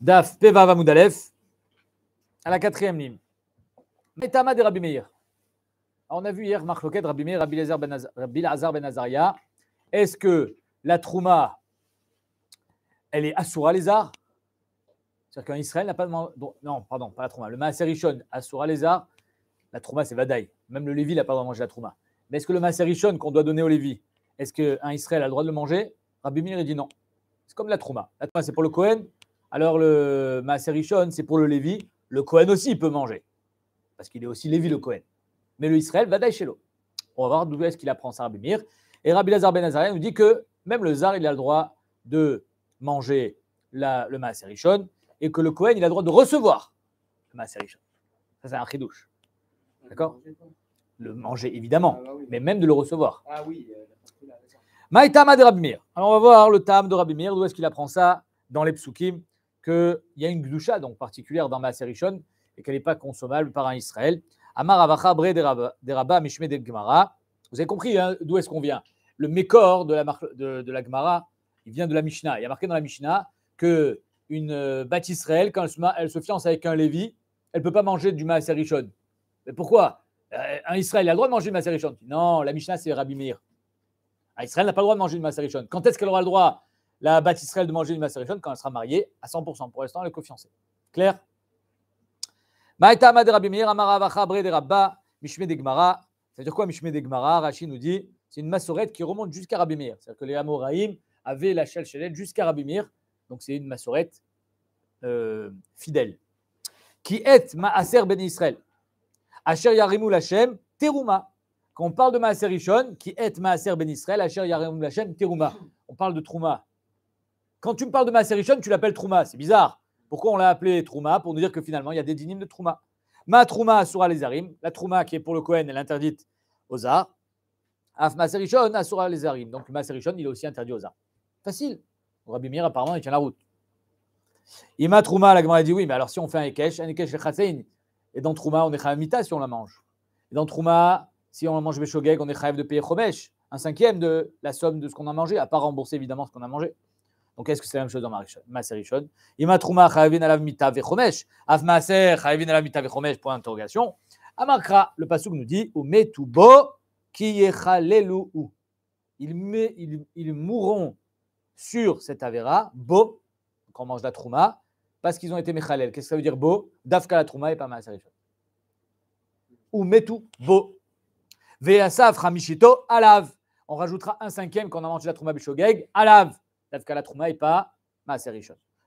Daf Peva Moudalef, à la quatrième ligne. Metama de Rabbi Meir. Ah, on a vu hier Marloquet, Rabbi Meir, ben Rabbi Lazar ben, Azaria. Est-ce que la Trouma, elle est Assoura Lézard C'est-à-dire qu'un Israël, n'a pas Non, pardon, pas la Trouma. Le Maaserishon, Assoura Lézard. La Trouma, c'est Vadaï. Même le Lévi n'a pas le droit de manger la Trouma. Mais est-ce que le Maaserishon qu'on doit donner au Lévi, est-ce qu'un Israël a le droit de le manger Rabbi Meir, il dit non. C'est comme la Trouma. La Trouma, c'est pour le Kohen, alors, le Maaserichon, c'est pour le Lévi. Le Cohen aussi, il peut manger. Parce qu'il est aussi Lévi, le Cohen. Mais le Israël, va d'Aïchelo. On va voir d'où est-ce qu'il apprend ça, Rabbi Et Rabbi Lazar Ben nous dit que même le Zar, il a le droit de manger le Maaserichon et que le Cohen, il a le droit de recevoir le Maaserichon. Ça, c'est un chidouche. D'accord Le manger, évidemment, ah bah mais même de le recevoir. Ah oui. Euh, de Rabbi Mir. Alors, on va voir le Tam de Rabbi Mir. d'où est-ce qu'il apprend ça dans les psukim qu'il y a une gloucha donc particulière dans maaserichon et qu'elle n'est pas consommable par un Israël. Amar de Gemara. Vous avez compris hein, d'où est-ce qu'on vient. Le mécor de la, de, Gemara, il vient de la Mishnah. Il y a marqué dans la Mishnah que une euh, bâtisse Israël, quand elle se, fiance avec un Lévi, elle ne peut pas manger du maaserichon. Mais pourquoi euh, Un Israël a le droit de manger du Non, la Mishnah, c'est Rabbi Meir. Un Israël n'a pas le droit de manger du maaserichon. Quand est-ce qu'elle aura le droit la bâtisserelle de manger une macération quand elle sera mariée à 100%. Pour l'instant, elle est cofiancée. Claire Maïta Degmara. Ça veut dire quoi, Mishme Gmara? Rachid nous dit c'est une massorette qui remonte jusqu'à Rabbi C'est-à-dire que les Amoraïm avaient la Shelchelet jusqu'à Rabbi Donc, c'est une massorette euh, fidèle. Qui est Maaser Ben Israël Asher Yarimou Hashem Teruma. Quand on parle de Maaser qui est Maaser Ben Israël, Asher Yarimou Hashem Teruma. On parle de Trouma. Quand tu me parles de Maserishon, tu l'appelles Trouma. C'est bizarre. Pourquoi on l'a appelé Trouma Pour nous dire que finalement, il y a des dynimes de Trouma. Ma Trouma Asura les Arim. La Trouma qui est pour le Kohen, elle est interdite aux arts. Af Maserishon Asura les Arim. Donc Maserishon, il est aussi interdit aux arts. Facile. Rabbi Mir, apparemment, il tient la route. Ima Trouma, la Gemara dit oui, mais alors si on fait un Ekesh, un Ekesh le Et dans Trouma, on est Khamita si on la mange. Et dans Trouma, si on mange Beshogeg, on est de payer Chomesh, un cinquième de la somme de ce qu'on a mangé, à part rembourser évidemment ce qu'on a mangé. Donc, est-ce que c'est la même chose dans Maaser Rishon Ima Chayavin Alav Mita Vechomesh. Af Maaser Chayavin Alav Mita Vechomesh, point d'interrogation. Amakra, le Passouk nous dit Umetubo Ki Yechalelu. Ils, met, ils, ils mourront sur cette Avera, Bo, quand on mange la Trouma, parce qu'ils ont été Mechalel. Qu'est-ce que ça veut dire Bo Dafka la Trouma et pas Maaser Rishon. Umetu Bo. Veyasav ramishito Alav. On rajoutera un cinquième quand on a mangé la Trouma Bishogeg. Alav.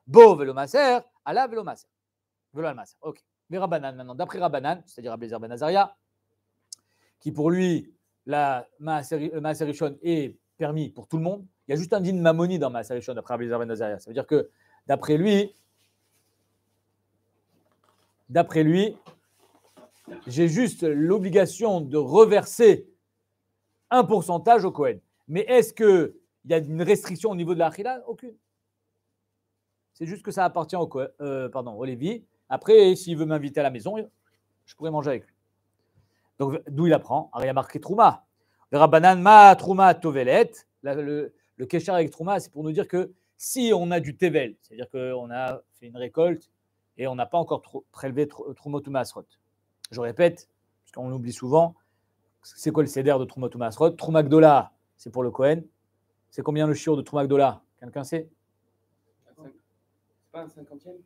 Bo Velomaser, Ok. Mais Rabbanan maintenant, d'après Rabbanan, c'est-à-dire Abelizer Ben Azaria, qui pour lui, la Maaser euh, est permis pour tout le monde. Il y a juste un din mamoni dans Maaser après d'après Abelizer Benazaria. Ça veut dire que d'après lui, d'après lui, j'ai juste l'obligation de reverser un pourcentage au Cohen. Mais est-ce que il y a une restriction au niveau de la Aucune. C'est juste que ça appartient au, euh, pardon, au Lévi. Après, s'il veut m'inviter à la maison, je pourrais manger avec lui. Donc, d'où il apprend Alors, il y a marqué Trouma. Le Rabbanan ma Trouma Tovelet. Le, le avec Trouma, c'est pour nous dire que si on a du Tevel, c'est-à-dire qu'on a fait une récolte et on n'a pas encore trop prélevé Touma Asrot. Je répète, parce qu'on l'oublie souvent, c'est quoi le céder de Troumotum Asrot Gdola, c'est pour le Kohen. C'est combien le chiot de Troumagdola? Quelqu'un sait un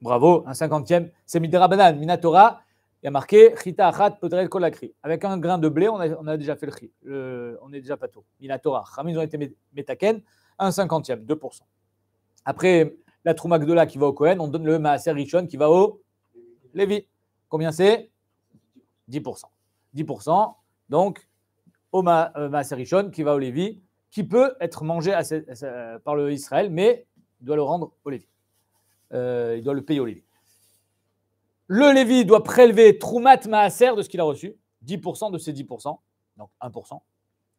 Bravo, un cinquantième. C'est Midera Banane, Minatora. Il y a marqué Chita Achat Potrel Kolakri. Avec un grain de blé, on a, déjà fait le cri. on est déjà pas tôt. Minatora. Ramis ont été metaken. Un cinquantième, 2%. Après la Troumagdola qui va au Cohen, on donne le Maaser qui va au Lévi. Combien c'est 10%. 10%. Donc, au euh, Maaser qui va au Lévi qui peut être mangé euh, par le Israël, mais il doit le rendre au Lévi. Euh, il doit le payer au Lévi. Le Lévi doit prélever Troumat Maaser de ce qu'il a reçu, 10% de ses 10%, donc 1%,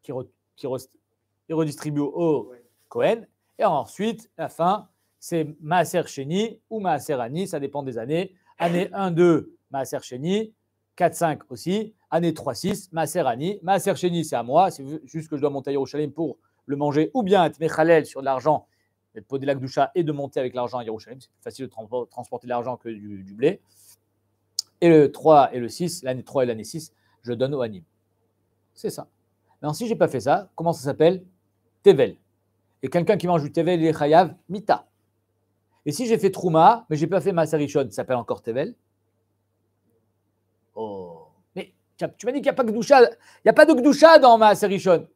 qui, qui redistribue au Cohen. Et ensuite, la fin, c'est Maaser Chéni ou Maaser Ani, ça dépend des années. Année 1, 2, Maaser Cheni, 4, 5 aussi année 3-6, Annie, ma c'est à moi, c'est juste que je dois monter à Yerushalayim pour le manger, ou bien être Mechalel sur de l'argent, être pot des lacs chat et de monter avec l'argent à Yerushalayim, c'est plus facile de transporter l'argent que du, blé. Et le 3 et le 6, l'année 3 et l'année 6, je donne au anime C'est ça. Maintenant, si je n'ai pas fait ça, comment ça s'appelle Tevel. Et quelqu'un qui mange du Tevel, il est Mita. Et si j'ai fait Trouma, mais je n'ai pas fait Masarichon, ça s'appelle encore Tevel Oh tu m'as dit qu'il n'y a pas Gdoucha, il y a pas de Gdoucha dans ma Rishon,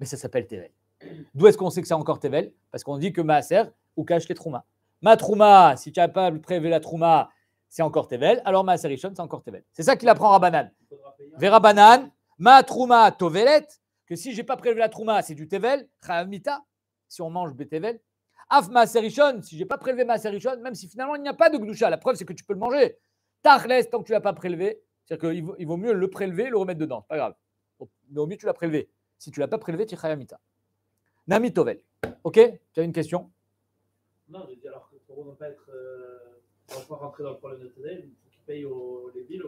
mais ça s'appelle Tevel. D'où est-ce qu'on sait que c'est encore Tevel Parce qu'on dit que Maaser ou cache les Trouma. Ma Trouma, si tu n'as pas prélevé la Trouma, c'est encore Tevel, alors ma Rishon, c'est encore Tevel. C'est ça qu'il apprend Rabanan. Vera Banan, Ma Trouma Tovelet, que si j'ai pas prélevé la Trouma, c'est du Tevel, mita, si on mange Betevel. Af ma Rishon, si j'ai pas prélevé ma Rishon, même si finalement il n'y a pas de Gdoucha, la preuve c'est que tu peux le manger. Tachles, tant que tu l'as pas prélevé, c'est-à-dire qu'il vaut, il vaut mieux le prélever et le remettre dedans. Pas grave. Mais au mieux, tu l'as prélevé. Si tu ne l'as pas prélevé, tu es Mita. Nami Tovel. Ok Tu as une question Non, je dis alors que pour ne pas être. Euh, pour rentrer dans le problème de Tadel, il faut qu'il paye les villes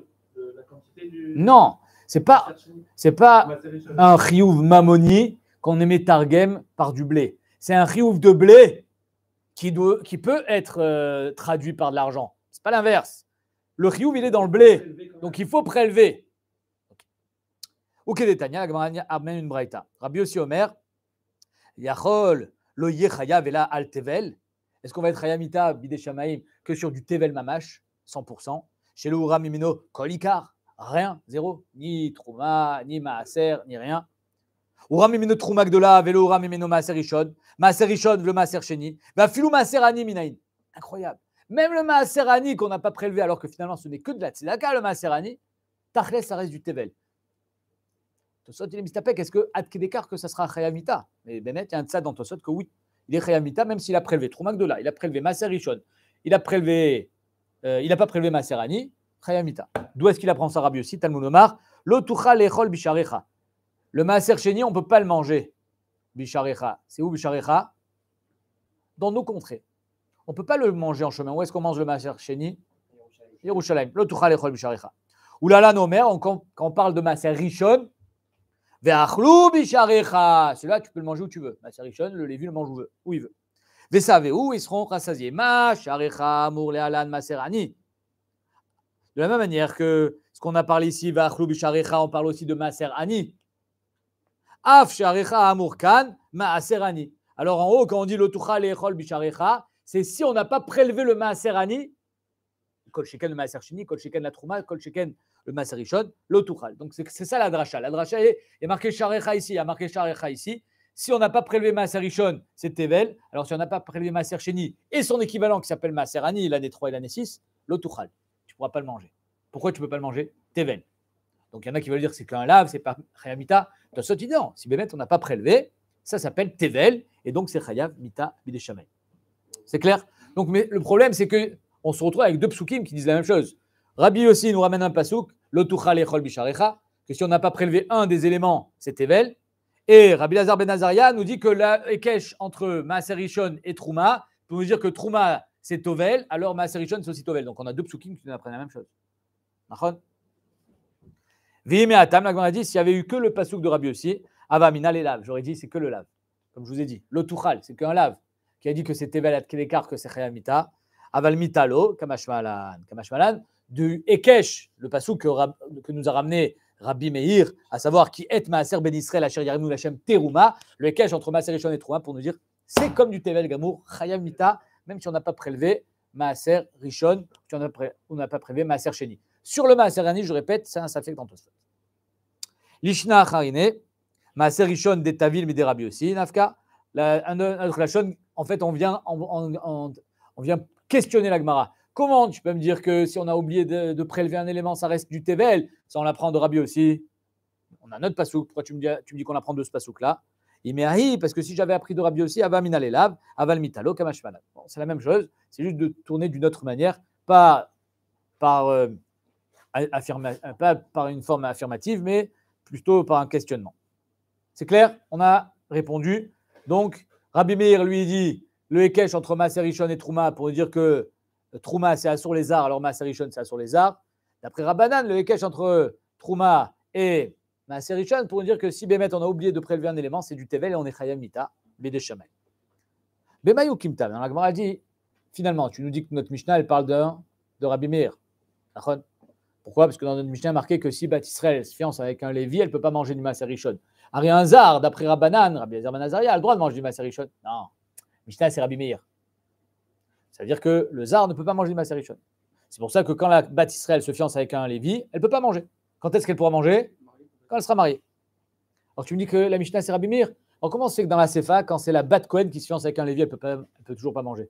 la quantité du. Non c'est pas, c'est pas un riouf mamoni qu'on émet targem par du blé. C'est un riouf de blé qui, doit, qui peut être euh, traduit par de l'argent. C'est pas l'inverse le chioub, il est dans le blé. Donc il faut prélever. Ok, Ou Kedetania, amène une braïta. Rabbi aussi Omer, Yachol, lo vela al tevel. Est-ce qu'on va être Hayamita, bideshamaim, que sur du tevel mamash, 100% Chez le Ouram Mimino, kolikar, rien, zéro. Ni Trouma, ni Maaser, ni rien. Oura Mimino Trouma Gdola, velo oura Mimino Maaser Ishon, Maaser Ishon, le Maaser Sheni, va filou Maaser Ani Minaïn. Incroyable. Même le Maaserani qu'on n'a pas prélevé alors que finalement ce n'est que de la tzedaka, le Maaserani, Tachlès, ça reste du Tevel. Tosot, il est mistapek. Est-ce que Adkedekar que ça sera Chayamita Mais Benet, il y a un tzad dans Tosot que oui, il est Chayamita même s'il a prélevé Troumagdola, il a prélevé masserichon. il a prélevé, euh, il n'a pas prélevé Maaserani, Chayamita. D'où est-ce qu'il apprend sa Rabbi aussi Talmud Omar, Lotucha Le Maaser on ne peut pas le manger. Bisharecha. C'est où Bisharecha Dans nos contrées. On ne peut pas le manger en chemin. Où est-ce qu'on mange le maser Sheni Yerushalayim. Le Tuchal Echol bisharicha. Ou là, quand on parle de maser Rishon, Ve'achlou bisharicha, Celui-là, tu peux le manger où tu veux. Maser Rishon, le Lévi le mange où, où il veut. Vesavez où ils seront rassasiés. Ma Sharecha Amour Le'alan maserani. De la même manière que ce qu'on a parlé ici, Ve'achlou bisharicha, on parle aussi de maserani. Ani. Af Amour Kan Ani. Alors en haut, quand on dit le Tuchal Echol bisharicha c'est si on n'a pas prélevé le Maaserani, Kol Sheken le Maaser Shini, Kol Sheken la Trouma, Kol Sheken le Maaser Rishon, Donc c'est ça la Dracha. La Dracha est, est marqué Sharecha ici, il y a marqué Sharecha ici. Si on n'a pas prélevé Maaser c'est Tevel. Alors si on n'a pas prélevé Maaser et son équivalent qui s'appelle maserani l'année 3 et l'année 6, l'Otuchal. Tu ne pourras pas le manger. Pourquoi tu ne peux pas le manger Tevel. Donc il y en a qui veulent dire que c'est qu'un lave, c'est pas Chayamita. Dans ce non, si Bémet, on n'a pas prélevé, ça s'appelle Tevel, et donc c'est Chayav Mita Bideshamel. C'est clair Donc, mais le problème, c'est que on se retrouve avec deux psukim qui disent la même chose. Rabbi aussi nous ramène un pasuk, et kol bisharecha, que si on n'a pas prélevé un des éléments, c'est Tevel. Et Rabbi Lazar ben Azaria nous dit que la entre Maaser et Trouma, peut nous dire que Trouma c'est Tovel, alors Maaser c'est aussi Tovel. Donc on a deux psukim qui nous apprennent la même chose. Machon Atam, on a dit s'il n'y avait eu que le pasouk de Rabbi aussi, Avamina les laves. J'aurais dit c'est que le lave. Comme je vous ai dit, c'est qu'un lave qui a dit que c'est Tevel Kelekar que c'est Chayamita. Aval Mitalo, Kamashmalan. Kamashmalan, du Ekesh, le passou que, nous a ramené Rabbi Meir, à savoir qui est Maaser Ben Israël, Asher Yarimou Lachem Teruma, le Ekesh entre Maaser Rishon et Trouma pour nous dire c'est comme du Tevel Gamour, Khayamita, même si on n'a pas prélevé Maaser Rishon, si on n'a pas prélevé Maaser Sheni. Sur le Maaser je répète, ça un safek dans Lishna Harine, Maaser Rishon des Tavil mais des Rabbi aussi, Nafka. La, un autre Lachon en fait, on vient, on, vient questionner la Gemara. Comment tu peux me dire que si on a oublié de, prélever un élément, ça reste du TVL Ça, on l'apprend de Rabbi aussi. On a notre pasouk. Pourquoi tu me dis, qu'on apprend de ce pasouk-là Il m'est arrivé, parce que si j'avais appris de Rabbi aussi, Ava Minalelav, Aval Bon, c'est la même chose. C'est juste de tourner d'une autre manière, pas par, euh, pas par une forme affirmative, mais plutôt par un questionnement. C'est clair On a répondu. Donc, Rabbi Meir lui dit le Hekesh entre Maserichon et Trouma pour dire que Trouma c'est Assur les arts, alors Maserichon c'est Assur les arts. D'après Rabbanan, le Hekesh entre Trouma et Maserichon, pour dire que si Bémet on a oublié de prélever un élément, c'est du Tevel et on est Chayam Mita, Bédéchamel. Bémayou dans la Gemara dit finalement, tu nous dis que notre Mishnah elle parle de Rabbi Meir. Pourquoi Parce que dans notre Mishnah, marqué que si Bat Israël se fiance avec un Lévi, elle ne peut pas manger du Maserichon un zar d'après Rabbanan, Rabbi Hazar Banazaria, a le droit de manger du Maserishon. Non, Mishnah, c'est Rabbi Meir. Ça veut dire que le Zar ne peut pas manger du Maserichon. C'est pour ça que quand la Bat Israël se fiance avec un Lévi, elle ne peut pas manger. Quand est-ce qu'elle pourra manger Quand elle sera mariée. Alors tu me dis que la Mishnah, c'est Rabbi Meir. Alors comment c'est que dans la Sefa, quand c'est la Bat Cohen qui se fiance avec un Lévi, elle ne peut, toujours pas manger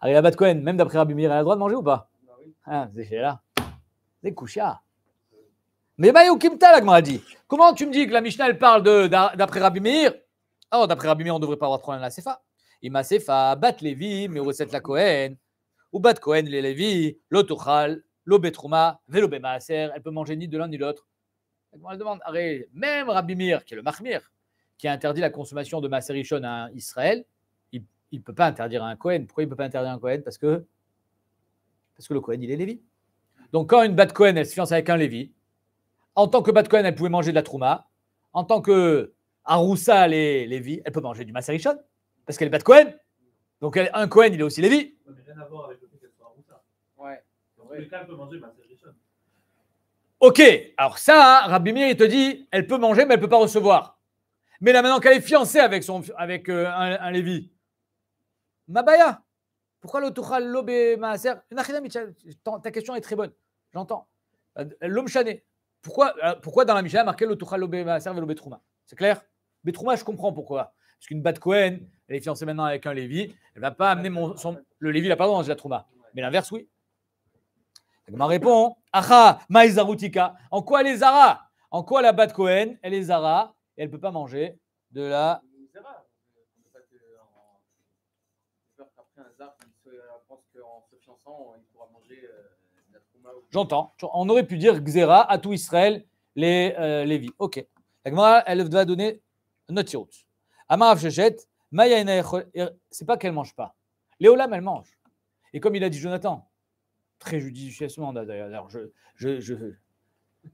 Allez, la Bat Cohen, même d'après Rabbi Meir, elle a le droit de manger ou pas bah ah, C'est là. C'est coucha. Mais Kimta, Comment tu me dis que la Mishnah, elle parle d'après Rabbi Meir Oh, d'après Rabbi Meir, on ne devrait pas avoir de problème à la Sefa. Ima Sefa, bat Lévi, mais recette la Cohen Ou bat Cohen les Lévi, l'Otochal, l'Obetrouma, vélo Elle peut manger ni de l'un ni de l'autre. Elle demande, arrête, même Rabbi Meir, qui est le Mahmir, qui a interdit la consommation de Maserichon à Israël, il ne peut pas interdire à un Cohen. Pourquoi il ne peut pas interdire à un Cohen Parce que parce que le Cohen il est Lévi. Donc, quand une bat Kohen, elle se fiance avec un Lévi, en tant que Bat elle pouvait manger de la trouma. En tant que Aroussa, les Lévi, elle peut manger du Masserichon parce qu'elle est Bat Donc un Cohen, il est aussi Lévi. rien à voir avec le fait qu'elle soit Aroussa. Ouais. Donc, elle peut manger Ok, alors ça, hein, Rabbi Mir, il te dit, elle peut manger, mais elle ne peut pas recevoir. Mais là, maintenant qu'elle est fiancée avec, son, avec euh, un, Lévi, Mabaya, pourquoi l'otuchal l'obé maaser Ta question est très bonne, j'entends. Euh, l'homme chané, pourquoi, euh, pourquoi dans la Mishnah, marqué le Tuchal le Betrouma C'est clair Betrouma, je comprends pourquoi. Parce qu'une Bat Cohen, elle est fiancée maintenant avec un Lévi, elle va pas amener mon, son, le Lévi, n'a pas la Trouma. Mais l'inverse, oui. Ma répond mais Zarutika. En quoi elle est Zara En quoi la Bat Cohen, elle est Zara et elle ne peut pas manger de la. Euh, pense qu'en se fiançant, pourra manger. Euh, J'entends. On aurait pu dire Xéra à tout Israël, les euh, Lévi. Ok. La Gemara, elle va donner notre tiroute. Amarav Shechet, Maya er, c'est pas qu'elle mange pas. Léolam, elle mange. Et comme il a dit Jonathan, très judicieusement d'ailleurs, je, je, je,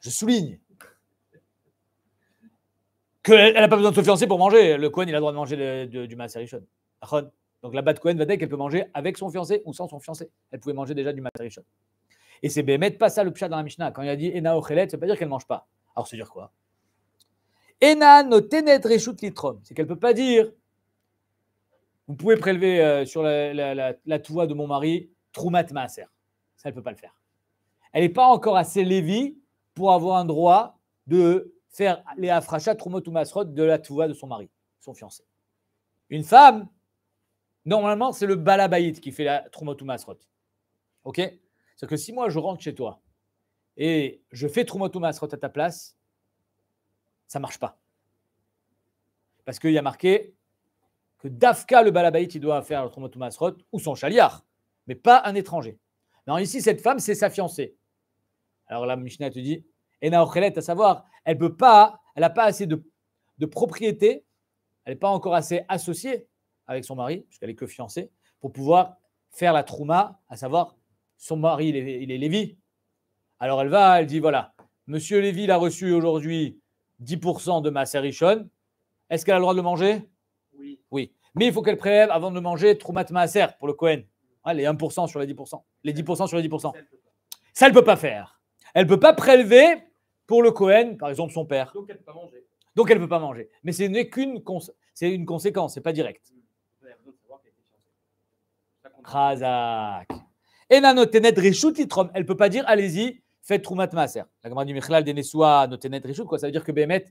je, souligne qu'elle n'a pas besoin de son fiancé pour manger. Le Cohen, il a le droit de manger du Maserichon. Donc la bat Cohen, dire qu'elle peut manger avec son fiancé ou sans son fiancé. Elle pouvait manger déjà du Maserichon. Et c'est Bémet, pas ça le pchad dans la Mishnah. Quand il a dit Ena ochelet, ça veut pas dire qu'elle mange pas. Alors, c'est dire quoi Ena no tenet reshut litrom. C'est qu'elle peut pas dire Vous pouvez prélever euh, sur la, la, de mon mari Troumat Maaser. Ça, elle peut pas le faire. Elle n'est pas encore assez lévi pour avoir un droit de faire les afrachats Troumot ou Masrot de la toua de son mari, son fiancé. Une femme, normalement, c'est le balabaïd qui fait la Troumot ou Masrot. OK cest que si moi, je rentre chez toi et je fais Troumotoumas à ta place, ça ne marche pas. Parce qu'il y a marqué que Dafka, le balabaït, il doit faire le Troumotoumas ou son chaliar, mais pas un étranger. Non, ici, cette femme, c'est sa fiancée. Alors la Mishnah te dit, et à savoir, elle peut pas, elle n'a pas assez de, propriété, elle n'est pas encore assez associée avec son mari, puisqu'elle est que fiancée, pour pouvoir faire la trouma, à savoir son mari, il est, il Alors elle va, elle dit voilà, Monsieur Lévi l'a reçu aujourd'hui 10% de ma Est-ce qu'elle a le droit de le manger Oui. Oui. Mais il faut qu'elle prélève avant de le manger Troumat Maaser pour le Cohen. les 1% sur les 10%. Les 10% sur les 10%. Ça, elle ne peut pas faire. Elle ne peut pas prélever pour le Cohen, par exemple, son père. Donc elle ne peut pas manger. Donc elle peut pas manger. Mais ce n'est qu'une c'est une conséquence, c'est pas direct. Razak. Elle ne peut pas dire, allez-y, faites Troumat Maaser. La Gemara du Michlal Notenet Rishut, quoi. Ça veut dire que Bémet,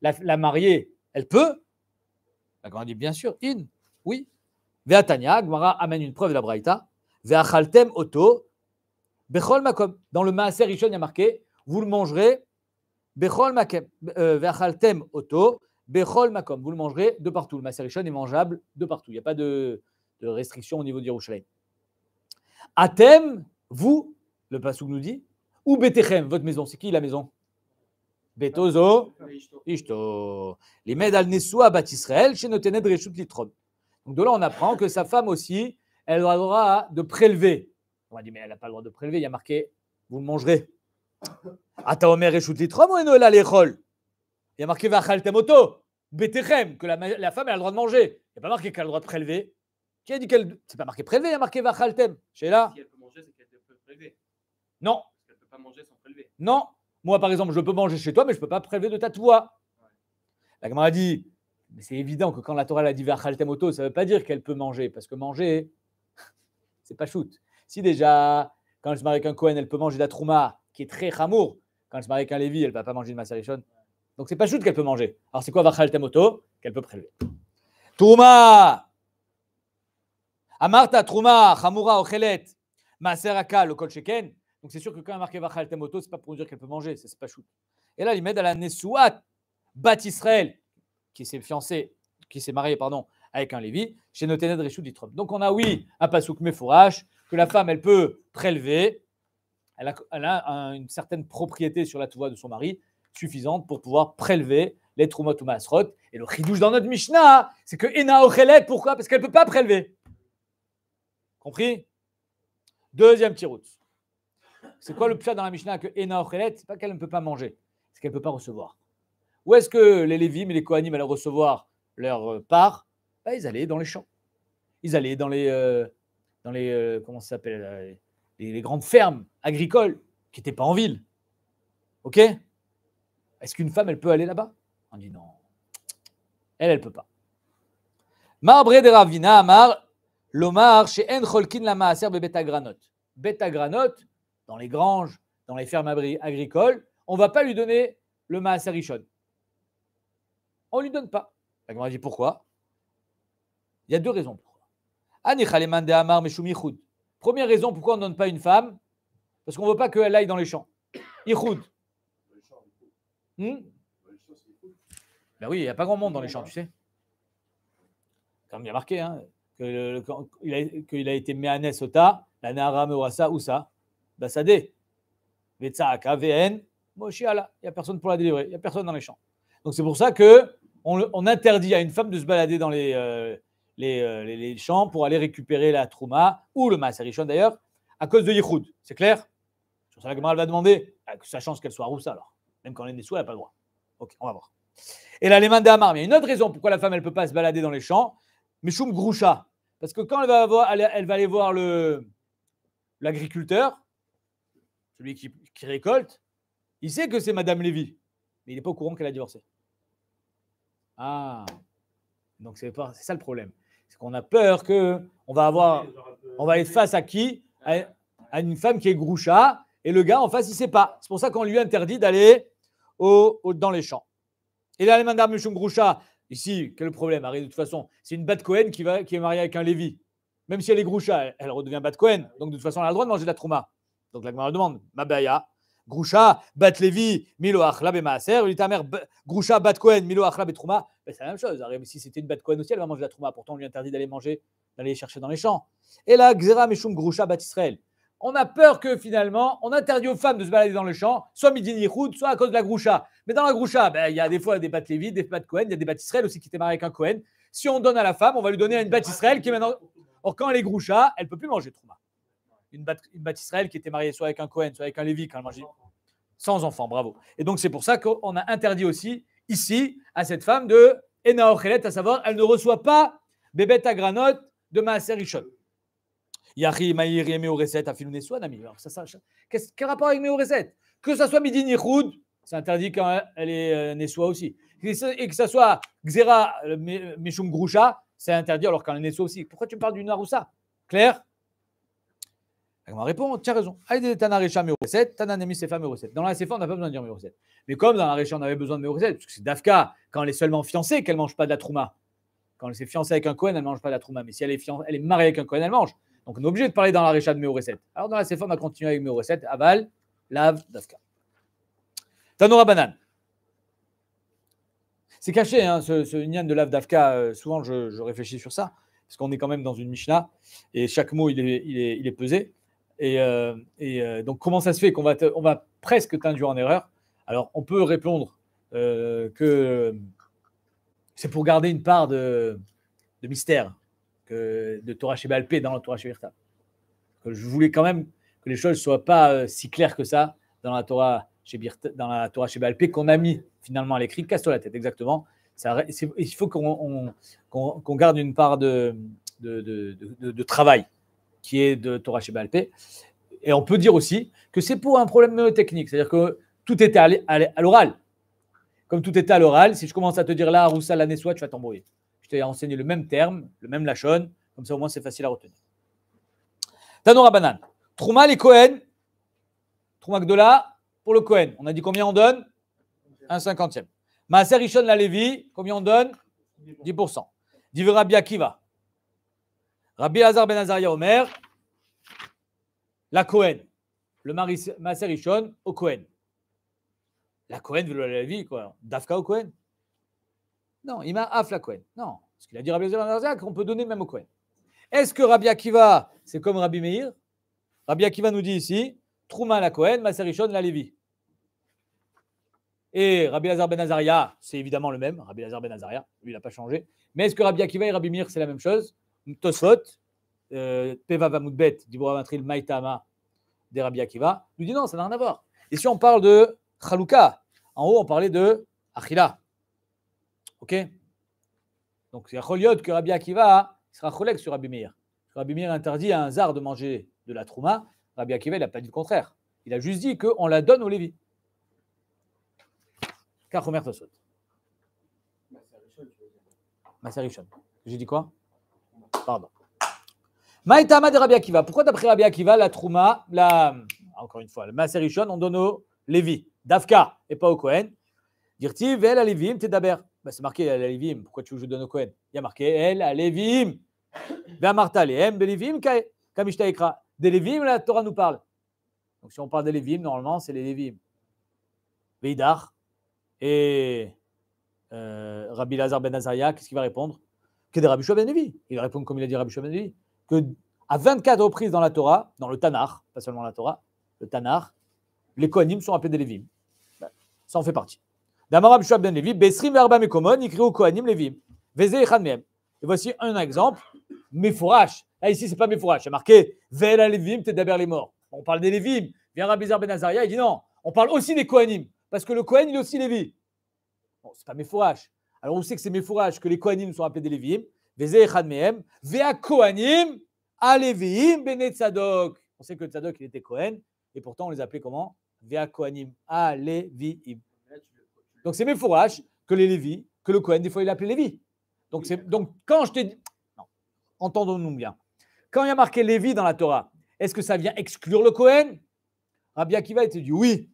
la, mariée, elle peut. La Gemara dit, bien sûr, in, oui. Veatania, Gemara amène une preuve de la Braïta. Veachaltem Oto, Bechol Makom. Dans le maser Rishon, il y a marqué, vous le mangerez, Bechol Makem. Euh, veachaltem Oto, Bechol Makom. Vous le mangerez de partout. Le Maaser Rishon est mangeable de partout. Il n'y a pas de, restriction au niveau du Yerushalayim. Atem, vous, le pasouk nous dit, ou Betechem, votre maison. C'est qui la maison Betozo, Ishto. Les Med al Nesua bat Israël, chez Notened Reshut Litrom. Donc de là, on apprend que sa femme aussi, elle aura le droit de prélever. On va dire, mais elle n'a pas le droit de prélever, il y a marqué, vous le mangerez. Ataomer Reshut Litrom ou les l'echol » Il y a marqué Vachal Temoto, Betechem, que la, la, femme elle a le droit de manger. Il n'y a pas marqué qu'elle a le droit de prélever dit C'est pas marqué prélevé, il hein, a marqué vachaltem. Chez là. elle peut manger, c'est qu'elle peut prélever. Non. peut pas manger sans prélever. Non. Moi, par exemple, je peux manger chez toi, mais je peux pas prélever de ta toi. La Gemara a dit, mais c'est évident que quand la Torah a dit vachaltem auto, ça ne veut pas dire qu'elle peut manger, parce que manger, c'est pas shoot. Si déjà, quand je marie avec un Cohen, elle peut manger de la trouma, qui est très hamour. quand je marie avec un Lévi, elle ne va pas manger de ma salishon Donc c'est pas shoot qu'elle peut manger. Alors c'est quoi vachaltem auto Qu'elle peut prélever. Trouma Amarta, Trouma, Hamura, Ochelet, maseraka le Kol Donc c'est sûr que quand elle marque a marqué Vachal Temoto, c'est pas pour dire qu'elle peut manger, c'est pas chou. Et là, il m'aide à la Nesouat, Bat Israël, qui s'est fiancé, qui s'est marié, pardon, avec un Lévi, chez Notened dit Ditrom. Donc on a, oui, un Pasouk Mefourache, que la femme, elle peut prélever. Elle a, elle a une certaine propriété sur la touva de son mari, suffisante pour pouvoir prélever les Trouma ou Masrot. Et le chidouche dans notre Mishnah, c'est que Ena Ochelet, pourquoi Parce qu'elle ne peut pas prélever. Compris Deuxième route. C'est quoi le pshat dans la Mishnah que Ena Ochelet C'est pas qu'elle ne peut pas manger, c'est qu'elle ne peut pas recevoir. Où est-ce que les Lévim et les Kohanim allaient recevoir leur euh, part bah, Ils allaient dans les champs. Ils allaient dans les. Euh, dans les euh, comment ça s'appelle les, grandes fermes agricoles qui n'étaient pas en ville. Ok Est-ce qu'une femme, elle peut aller là-bas On dit non. Elle, elle ne peut pas. Marbre de Ravina Amar, L'Omar chez Encholkin la granote Bêta-granote, dans les granges, dans les fermes agricoles, on ne va pas lui donner le Maaser On ne lui donne pas. On dit pourquoi Il y a deux raisons pourquoi. Première raison pourquoi on ne donne pas une femme, parce qu'on ne veut pas qu'elle aille dans les champs. Ichoud. Hmm? ben oui, il y a pas grand monde dans les champs, tu sais. Comme il y a marqué, hein qu'il a, a, été Nesota, ta, la nara Mewasa, oussa, ça Basadé. Vetsaaka, VN, Moshiala. Il n'y a personne pour la délivrer, il n'y a personne dans les champs. Donc c'est pour ça que on, interdit à une femme de se balader dans euh, euh, les, les, champs pour aller récupérer la Trouma ou le Maaserichon d'ailleurs, à cause de Yichud. C'est clair Sur ça, la elle va demander, sa ah, chance qu'elle soit roussa alors. Même quand elle est des sous, elle n'a pas le droit. Ok, on va voir. Et là, les mains d'Amar, il y a une autre raison pourquoi la femme, elle ne peut pas se balader dans les champs. Meshum Groucha, parce que quand elle va, aller voir l'agriculteur, celui qui, récolte, il sait que c'est Madame Lévy, mais il n'est pas au courant qu'elle a divorcé. Ah, donc c'est, ça le problème. C'est qu'on a peur qu'on va avoir, on va être face à qui à, une femme qui est groucha et le gars en face il sait pas. C'est pour ça qu'on lui interdit d'aller au, dans les champs. Et là, les mandarmes sont Groucha, Ici, quel problème, Arrête de toute façon C'est une Bat Cohen qui, va, qui est mariée avec un Lévi. Même si elle est Groucha, elle, redevient Bat Cohen. Donc, de toute façon, elle a le droit de manger de la Trouma. Donc, la Gemara demande Mabaya, Groucha, Bat Lévi, Milo Achla, Maaser. Il ta mère, Groucha, Bat Cohen, Milo et Trouma. Ben, c'est la même chose. Arrête. si c'était une Bat Cohen aussi, elle va manger de la Trouma. Pourtant, on lui interdit d'aller manger, d'aller chercher dans les champs. Et là, Xera, Meshum, Groucha, Bat Israël on a peur que finalement, on interdit aux femmes de se balader dans le champ, soit midi route soit à cause de la groucha. Mais dans la groucha, ben, il y a des fois des bâtis Lévi, des bâtis Cohen, il y a des bat aussi qui étaient mariés avec un Cohen. Si on donne à la femme, on va lui donner une bat Israël qui est maintenant. Or, quand elle est groucha, elle ne peut plus manger Trouma. Une une bat Israël qui était mariée soit avec un Cohen, soit avec un Lévi, quand elle mangeait. Sans enfant, bravo. Et donc, c'est pour ça qu'on a interdit aussi, ici, à cette femme de Enaochelet, à savoir, elle ne reçoit pas bébête à granote de Maaser Richon. Yahri, Maïri, Meoreset, Afilouné, Swanami. Alors, ça, ça, qu'est-ce quel rapport avec Meoreset Que ça soit Midi Nihoud, c'est interdit quand elle est euh, Nessoua aussi. Et que ça soit Xera, Meshum Groucha, c'est interdit alors qu'elle est Nessoua aussi. Pourquoi tu me parles du Naroussa Claire elle m'a répondu, tu as raison. Dans la SFA, on n'a pas besoin de dire Meoreset. Mais comme dans la Récha, on avait besoin de Meoreset, parce que c'est Dafka, quand elle est seulement fiancée, qu'elle ne mange pas de la Trouma. Quand elle s'est fiancée avec un Cohen, elle ne mange pas de la Trouma. Mais si elle est, elle est mariée avec un Cohen, elle mange. Donc on est obligé de parler dans la Récha de Méo recettes. Alors dans la CFOM, on va continuer avec mes recettes. Aval, Lave, Dafka. Tanora Banane. C'est caché, hein, ce, Nyan de Lave Dafka. Euh, souvent, je, réfléchis sur ça, parce qu'on est quand même dans une Mishnah, et chaque mot, il est, pesé. Et, euh, euh, donc, comment ça se fait qu'on va, presque t'induire en erreur Alors, on peut répondre que c'est pour garder une part de mystère de Torah Balpé dans la Torah Shevirta. je voulais quand même que les choses ne soient pas euh, si claires que ça dans la Torah chez dans la Torah qu'on a mis finalement à l'écrit. Casse-toi la tête, exactement. Ça, il faut qu'on qu garde une part de, de, travail qui est de Torah Balpé. Et on peut dire aussi que c'est pour un problème technique, c'est-à-dire que tout était à l'oral. Comme tout était à l'oral, si je commence à te dire là, Roussa, l'année soit, tu vas t'embrouiller t'ai enseigné le même terme, le même lachon, comme ça au moins c'est facile à retenir. Tanora Banane. Trouma les Cohen. Trouma Gdola pour le Cohen. On a dit combien on donne Un cinquantième. Maaser Richon la Lévi, combien on donne 10%. Divi Rabbi Akiva. Rabbi Azar ben Azaria Omer. La Cohen. Le Maaser Richon au Cohen. La Cohen, la Lévi, quoi. Dafka au Cohen. Non, il Af la Kohen. Non, ce qu'il a dit Rabbi Nazaria, qu'on peut donner même au Kohen. Est-ce que Rabbi Akiva, c'est comme Rabbi Meir Rabbi Akiva nous dit ici Trouma la Kohen, Maserishon la Lévi. Et Rabbi Azar ben Azaria, c'est évidemment le même, Rabbi Azar ben Azaria, lui, il n'a pas changé. Mais est-ce que Rabbi Akiva et Rabbi Meir, c'est la même chose Tosfot, euh, Peva Vamudbet, Dibura Matril Maitama, des Rabbi Akiva, nous dit non, ça n'a rien à voir. Et si on parle de khalouka », En haut, on parlait de Achila. Ok Donc, c'est Choliot que Rabbi Akiva sera collègue sur Rabbi Meir. Rabbi Meir interdit à un zar de manger de la trouma. Rabbi Akiva, il n'a pas dit le contraire. Il a juste dit qu'on la donne au Lévi. Car Romer Tosot. Maserishon. J'ai dit quoi Pardon. Maïtama de Rabbi Akiva. Pourquoi d'après Rabbi Akiva, la trouma, la, encore une fois, le Maserichon, on donne au Lévi, Dafka, et pas au Kohen. Dirti, vel m'te tedaber. Bah, c'est marqué El Alevim. Pourquoi tu veux de je donne Cohen Il y a marqué El Alevim. Marta Lehem, Belevim, Kamishta Ekra. Des Levim, la Torah nous parle. Donc si on parle des Levim, normalement, c'est les Levim. Veidar et euh, Rabbi Lazar Ben Azaria, qu'est-ce qu'il va répondre Que des Rabbi Ben Levi. Il va répondre comme il a dit Rabbi Ben Levi. Que à 24 reprises dans la Torah, dans le Tanar, pas seulement la Torah, le Tanar, les Kohanim sont appelés des Lévim. Bah, ça en fait partie. D'Amarab ben Levi, Besrim Verba Mekomon, au Kohanim Levi. Veze Et voici un exemple, Mefourash. Là, ici, ce n'est pas Mefourash. C'est marqué Vela Levim, Tedaber les morts. On parle des Levim. Vient Rabizar Ben Azaria, il dit non. On parle aussi des Kohanim. Parce que le Kohen, il est aussi Lévi. Bon, ce n'est pas Mefourash. Alors, on sait que c'est Mefourash, que les Kohanim sont appelés des Levim. Veze et Vea Kohanim, Aleviim Bene On sait que Tzadok, il était Kohen. Et pourtant, on les appelait comment Vea Kohanim, Aleviim. Donc c'est fourrages que les Lévi, que le Cohen, des fois il l'appelait Lévi. Donc, donc quand je t'ai dit. Non, entendons-nous bien. Quand il y a marqué Lévi dans la Torah, est-ce que ça vient exclure le Cohen Rabbi Akiva été dit oui.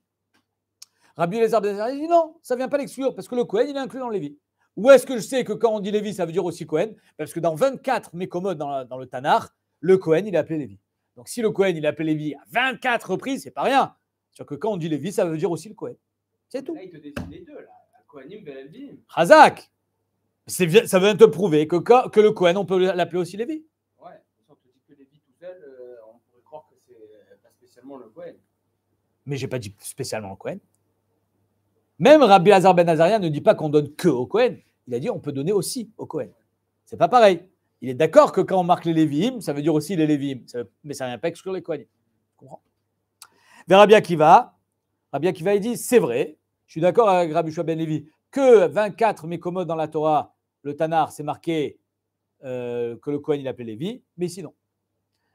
Rabbi Lézard ben il dit non, ça ne vient pas l'exclure parce que le Cohen, il est inclus dans Lévi. Ou est-ce que je sais que quand on dit Lévi, ça veut dire aussi Cohen Parce que dans 24 mécommodes dans, dans le Tanar, le Cohen, il est appelé Lévi. Donc si le Cohen, il est appelé Lévi à 24 reprises, c'est pas rien. cest que quand on dit Lévi, ça veut dire aussi le Cohen. C'est tout. Là, il te dessine les deux, là. Kohanim, Hazak Ça veut te prouver que, le Kohen, on peut l'appeler aussi Lévi. Ouais, on te dit que Lévi tout seul, euh, on pourrait croire que c'est euh, pas spécialement le Kohen. Mais je n'ai pas dit spécialement le Kohen. Même Rabbi Azar ben Azaria ne dit pas qu'on donne que au Kohen. Il a dit qu'on peut donner aussi au Kohen. C'est pas pareil. Il est d'accord que quand on marque les Lévi'im, ça veut dire aussi les Lévi'im. Mais ça ne vient pas exclure les Kohen. Tu comprends Verabia qui va Rabbi ah va il dit c'est vrai, je suis d'accord avec Rabbi Ben Levi, que 24 mécommodes dans la Torah, le Tanar, c'est marqué euh, que le Kohen, il appelait Levi. mais sinon.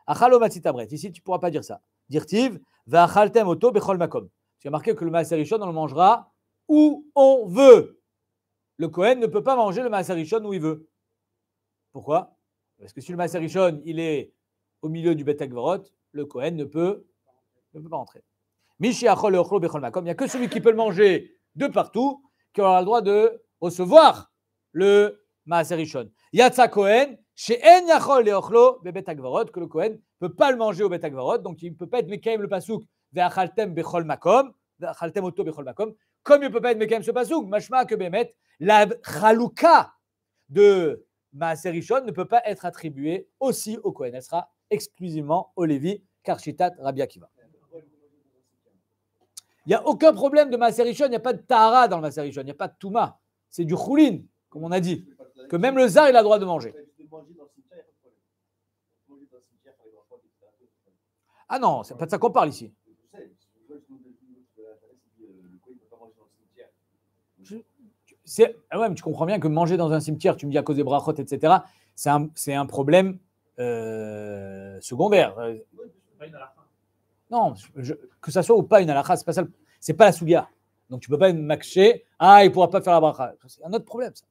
Ici, tu pourras pas dire ça. Dirtiv, va'achaltem oto bechol makom. Tu as marqué que le Maserichon on le mangera où on veut. Le Kohen ne peut pas manger le Maserichon où il veut. Pourquoi Parce que si le Maserichon, il est au milieu du Bet le Kohen ne peut, ne peut pas entrer. Il n'y a que celui qui peut le manger de partout qui aura le droit de recevoir le Maaserishon. Yatsa Kohen, chez En Yachol Bebet que le Kohen ne peut pas le manger au Bet Agvarot, donc il ne peut pas être Mekaim le Pasouk, Ve'achaltem Bechol Makom, Ve'achaltem Oto Bechol Makom, comme il ne peut pas être Mekaim ce Pasouk, Mashma que Bemet, la Chalouka de Maaserishon ne peut pas être attribuée aussi au Kohen. Elle sera exclusivement au Lévi, Karchitat Rabbi Akiva. Il n'y a aucun problème de Maserichon, il n'y a pas de Tahara dans le Maserichon, il n'y a pas de Touma. C'est du Khoulin, comme on a dit, que même le Zar, il a le droit de manger. Ah non, c'est pas de ça qu'on parle ici. Ah ouais, tu comprends bien que manger dans un cimetière, tu me dis à cause des brachotes, etc., c'est un, problème euh, secondaire. Euh, non, que ça soit ou pas une halakha, c'est pas ça, c'est pas la souga. Donc tu peux pas maxer, ah, il pourra pas faire la bracha. C'est un autre problème, ça.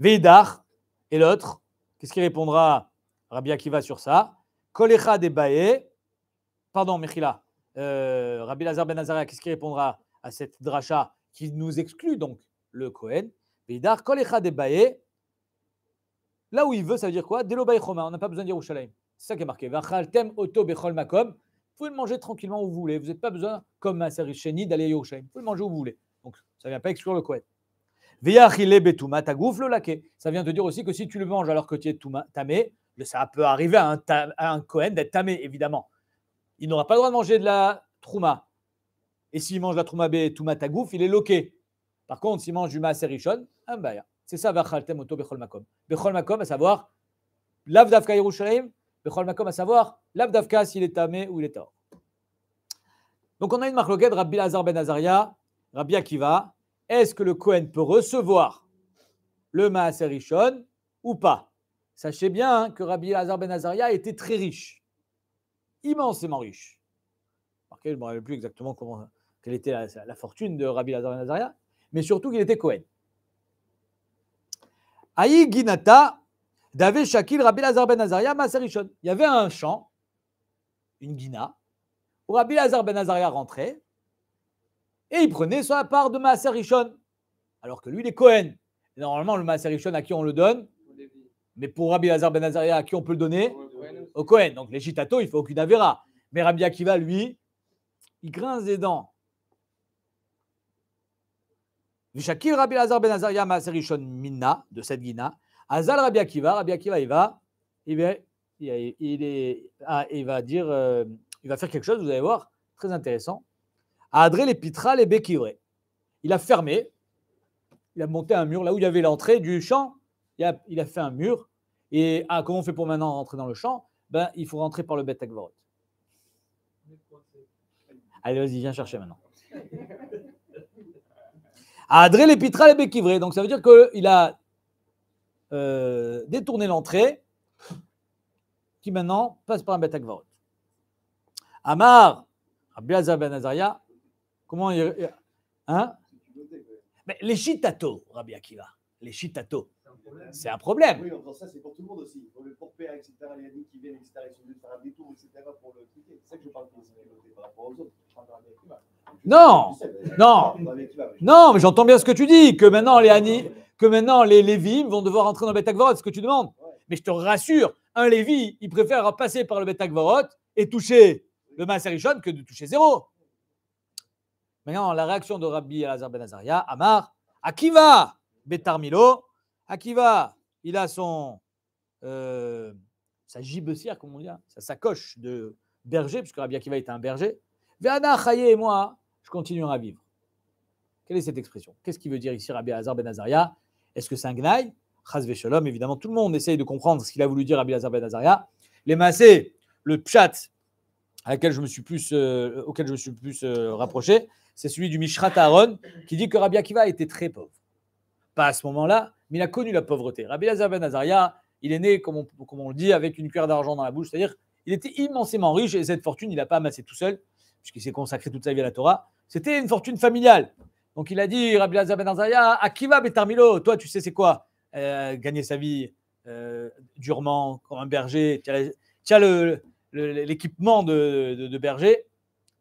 Veidar et l'autre, qu'est-ce qui répondra Rabbi va sur ça Kolecha de pardon, Mechila, euh, Rabbi Lazar ben qu'est-ce qui répondra à cette dracha qui nous exclut donc le Kohen Veidar, Kolecha de là où il veut, ça veut dire quoi Delo on n'a pas besoin de dire c'est ça qui est marqué. Vachaltem oto bechol makom. Vous pouvez le manger tranquillement où vous voulez. Vous n'avez pas besoin, comme à d'aller à Yerushalayim. Vous pouvez le manger où vous voulez. Donc, ça ne vient pas exclure le Kohen. betuma tagouf le Ça vient de dire aussi que si tu le manges alors que tu es tamé, ça peut arriver à un, Kohen d'être tamé, évidemment. Il n'aura pas le droit de manger de la trouma. Et s'il mange la trouma be il est loqué. Par contre, s'il mange du maaserichon, ah bah, C'est ça, vachaltem oto bechol makom. makom, à savoir, lav dafka le Makom, à savoir, l'Abdavka, s'il est tamé ou il est tort. Donc on a une marque de Rabbi Lazar ben Azaria, Rabbi Akiva. Est-ce que le Kohen peut recevoir le Maaser Rishon ou pas Sachez bien hein, que Rabbi Lazar ben Azaria était très riche, immensément riche. je ne me rappelle plus exactement comment, quelle était la, fortune de Rabbi Lazar ben Azaria, mais surtout qu'il était Cohen. Aïe Ginata David Shakil Rabbi Lazar ben Azaria Il y avait un champ, une guina, où Rabbi Lazar ben Azaria rentrait et il prenait sa la part de Maserichon, Alors que lui, il est Cohen. normalement, le Maserichon à qui on le donne Mais pour Rabbi Lazar ben Azaria, à qui on peut le donner Au Cohen. Donc les chitatos, il ne faut aucune Avera. Mais Rabbi Akiva, lui, il grince des dents. Shakil Rabbi Lazar ben Azaria Maserishon Minna, de cette guina, Azal rabia Akiva, Rabbi Akiva, il va, il va, il est, ah, il va dire, euh, il va faire quelque chose, vous allez voir, très intéressant. Adré les Pitra, les béquivrés. Il a fermé, il a monté un mur là où il y avait l'entrée du champ. Il a, fait un mur. Et ah, comment on fait pour maintenant rentrer dans le champ Ben, il faut rentrer par le Bet Allez, vas-y, viens chercher maintenant. Adré les Pitra, les béquivrés. Donc ça veut dire qu'il a euh, détourner l'entrée, qui maintenant passe par un Bet Amar, Rabia ben Azaria, comment il. Hein Mais les Chitato, Rabia Akiva, les Chitato. C'est un problème. Oui, mais ça, c'est pour tout le monde aussi. Pour le père, etc., les amis qui viennent, etc., ils sont venus faire un détour, etc., pour le cliquer. C'est ça que je parle pour par rapport aux autres. Non, non, non, mais j'entends bien ce que tu dis, que maintenant les Annie, que maintenant les Lévis vont devoir entrer dans le Betagvorot, ce que tu demandes. Mais je te rassure, un Lévi, il préfère passer par le Betagvorot et toucher le Maserichon que de toucher zéro. Maintenant, la réaction de Rabbi Elazar Ben Azaria, Amar, Akiva, Betarmilo, Akiva, il a son euh, sa gibecière, comme on dit, hein, sa sacoche de berger, puisque Rabbi Akiva était un berger. Veana, et moi, je continuerai à vivre. Quelle est cette expression Qu'est-ce qu'il veut dire ici Rabbi Azar ben Est-ce que c'est un gnaï ve Shalom, évidemment, tout le monde essaye de comprendre ce qu'il a voulu dire Rabbi Azar ben Azaria. Les massés, le pchat à je me suis plus, euh, auquel je me suis plus euh, rapproché, c'est celui du Mishrat Aaron qui dit que Rabbi Akiva était très pauvre. Pas à ce moment-là, mais il a connu la pauvreté. Rabbi Azab ben il est né, comme on, le dit, avec une cuillère d'argent dans la bouche, c'est-à-dire il était immensément riche et cette fortune, il n'a pas amassé tout seul, puisqu'il s'est consacré toute sa vie à la Torah. C'était une fortune familiale. Donc il a dit, Rabbi Lazar ben Azaria, Akiva Betarmilo, toi tu sais c'est quoi euh, Gagner sa vie euh, durement, comme un berger, tu as, l'équipement de, de, berger.